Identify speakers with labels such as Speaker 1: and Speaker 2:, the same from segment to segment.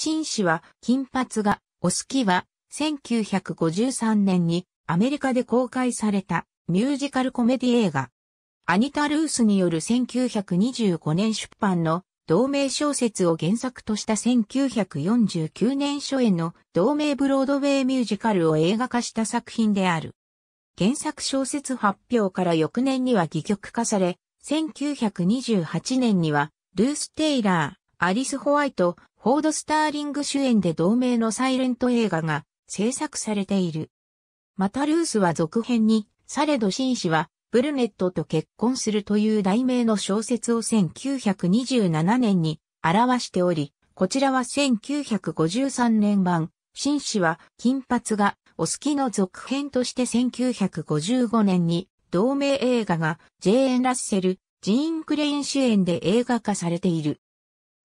Speaker 1: 紳士は金髪が、お好きは、1953年にアメリカで公開されたミュージカルコメディ映画。アニタ・ルースによる1925年出版の同名小説を原作とした1949年初演の同名ブロードウェイミュージカルを映画化した作品である。原作小説発表から翌年には戯曲化され、1928年にはルース・テイラー、アリス・ホワイト、フォード・スターリング主演で同名のサイレント映画が制作されている。またルースは続編に、レド・シ紳士はブルネットと結婚するという題名の小説を1927年に表しており、こちらは1953年版、紳士は金髪がお好きの続編として1955年に同名映画がジェーン・ラッセル、ジーン・クレイン主演で映画化されている。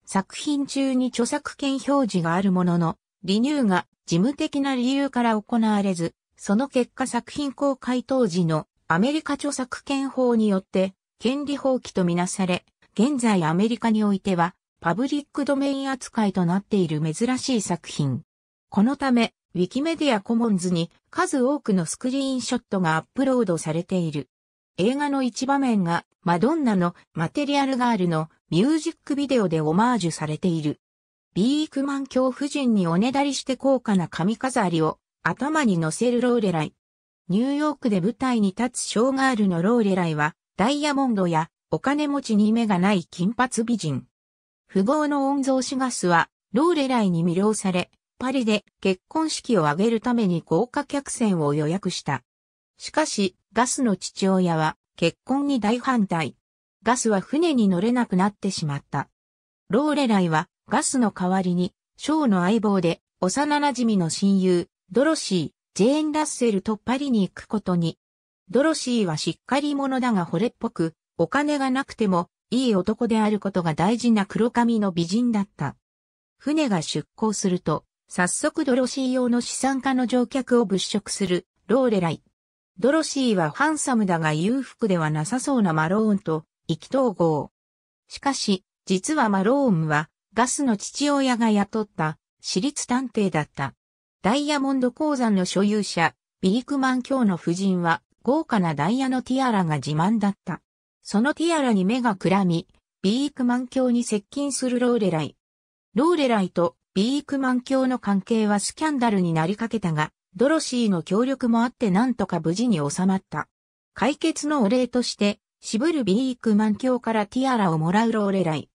Speaker 1: 作品中に著作権表示があるものの、リニューが事務的な理由から行われず、その結果作品公開当時のアメリカ著作権法によって権利放棄とみなされ、現在アメリカにおいてはパブリックドメイン扱いとなっている珍しい作品。このため、ウィキメディアコモンズに数多くのスクリーンショットがアップロードされている。映画の一場面がマドンナのマテリアルガールのミュージックビデオでオマージュされている。ビークマン教夫人におねだりして高価な髪飾りを頭に乗せるローレライ。ニューヨークで舞台に立つショーガールのローレライはダイヤモンドやお金持ちに目がない金髪美人。富豪の御曹司ガスはローレライに魅了され、パリで結婚式を挙げるために豪華客船を予約した。しかし、ガスの父親は結婚に大反対。ガスは船に乗れなくなってしまった。ローレライはガスの代わりに、ショーの相棒で幼馴染の親友、ドロシー、ジェーン・ラッセルとパリに行くことに。ドロシーはしっかり者だが惚れっぽく、お金がなくてもいい男であることが大事な黒髪の美人だった。船が出港すると、早速ドロシー用の資産家の乗客を物色するローレライ。ドロシーはハンサムだが裕福ではなさそうなマローンと意気統合。しかし、実はマローンは、ガスの父親が雇った、私立探偵だった。ダイヤモンド鉱山の所有者、ビリクマン卿の夫人は、豪華なダイヤのティアラが自慢だった。そのティアラに目がくらみ、ビークマン卿に接近するローレライ。ローレライとビークマン卿の関係はスキャンダルになりかけたが、ドロシーの協力もあってなんとか無事に収まった。解決のお礼として、渋るビークマン卿からティアラをもらうローレライ。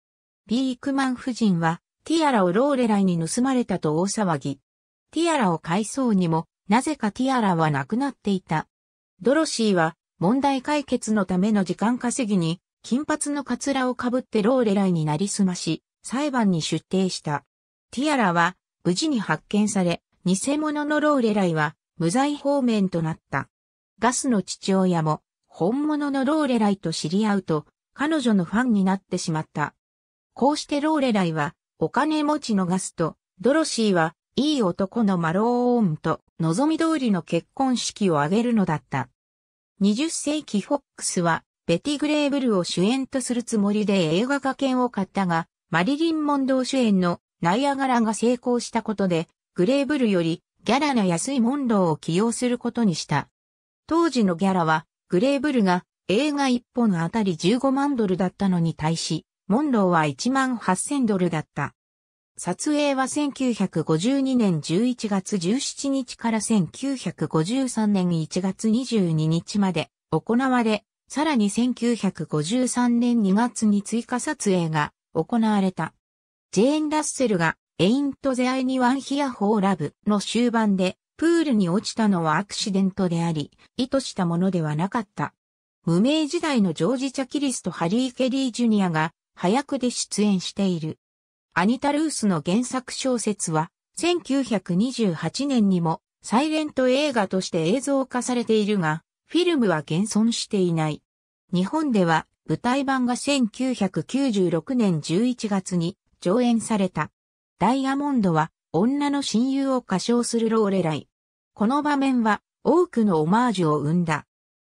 Speaker 1: ビークマン夫人は、ティアラをローレライに盗まれたと大騒ぎ。ティアラを買いそうにも、なぜかティアラはなくなっていた。ドロシーは、問題解決のための時間稼ぎに、金髪のカツラをかぶってローレライになりすまし、裁判に出廷した。ティアラは、無事に発見され、偽物のローレライは、無罪方面となった。ガスの父親も、本物のローレライと知り合うと、彼女のファンになってしまった。こうしてローレライは、お金持ちのガスと、ドロシーは、いい男のマローンと、望み通りの結婚式を挙げるのだった。20世紀フォックスは、ベティ・グレーブルを主演とするつもりで映画化権を買ったが、マリリン・モンドー主演のナイアガラが成功したことで、グレーブルよりギャラの安いモンローを起用することにした。当時のギャラはグレーブルが映画1本あたり15万ドルだったのに対し、モンローは1万8000ドルだった。撮影は1952年11月17日から1953年1月22日まで行われ、さらに1953年2月に追加撮影が行われた。ジェーン・ラッセルがエイント・ゼア・ h ニワン・ヒア・ r l ー・ラブの終盤でプールに落ちたのはアクシデントであり、意図したものではなかった。無名時代のジョージ・チャキリスとハリー・ケリー・ジュニアが、早くで出演している。アニタ・ルースの原作小説は、1928年にも、サイレント映画として映像化されているが、フィルムは現存していない。日本では、舞台版が1996年11月に上演された。ダイヤモンドは女の親友を歌唱するローレライ。この場面は多くのオマージュを生んだ。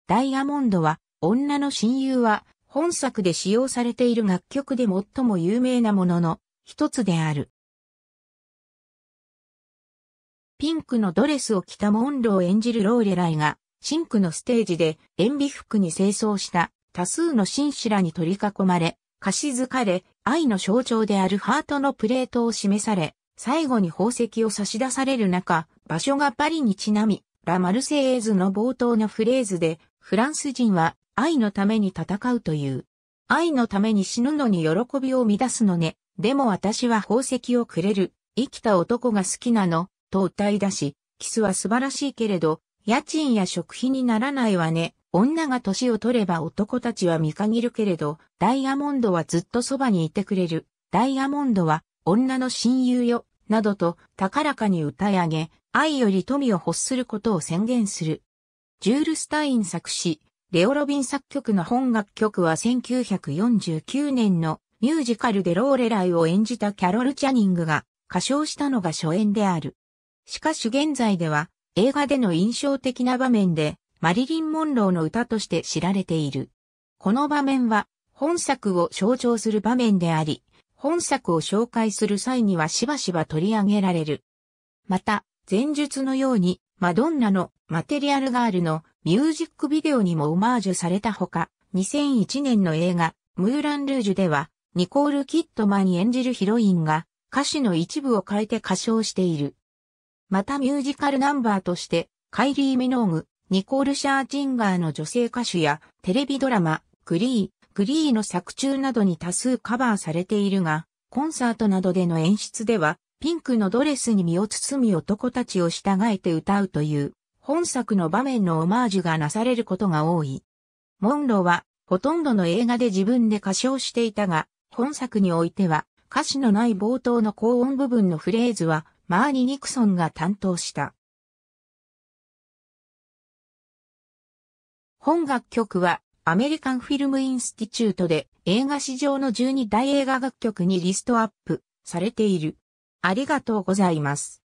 Speaker 1: ダイヤモンドは女の親友は本作で使用されている楽曲で最も有名なものの一つである。ピンクのドレスを着たモンロを演じるローレライが、シンクのステージで塩ビ服に清掃した多数の紳士らに取り囲まれ、貸しづかれ、愛の象徴であるハートのプレートを示され、最後に宝石を差し出される中、場所がパリにちなみ、ラ・マルセイーズの冒頭のフレーズで、フランス人は愛のために戦うという。愛のために死ぬのに喜びを乱すのね。でも私は宝石をくれる。生きた男が好きなの。と歌い出し、キスは素晴らしいけれど、家賃や食費にならないわね。女が年を取れば男たちは見限るけれど、ダイヤモンドはずっとそばにいてくれる。ダイヤモンドは女の親友よ、などと高らかに歌い上げ、愛より富を欲することを宣言する。ジュール・スタイン作詞、レオ・ロビン作曲の本楽曲は1949年のミュージカルでローレライを演じたキャロル・チャニングが歌唱したのが初演である。しかし現在では映画での印象的な場面でマリリン・モンローの歌として知られている。この場面は本作を象徴する場面であり、本作を紹介する際にはしばしば取り上げられる。また、前述のように、マドンナのマテリアルガールのミュージックビデオにもオマージュされたほか、2001年の映画、ムーラン・ルージュでは、ニコール・キットマン演じるヒロインが、歌詞の一部を変えて歌唱している。またミュージカルナンバーとして、カイリー・ミノーグ、ニコール・シャーチンガーの女性歌手や、テレビドラマ、クリー、フリーの作中などに多数カバーされているが、コンサートなどでの演出では、ピンクのドレスに身を包み男たちを従えて歌うという、本作の場面のオマージュがなされることが多い。モンロは、ほとんどの映画で自分で歌唱していたが、本作においては、歌詞のない冒頭の高音部分のフレーズは、マーニ・ニクソンが担当した。本楽曲は、アメリカンフィルムインスティチュートで映画史上の12大映画楽曲にリストアップされている。ありがとうございます。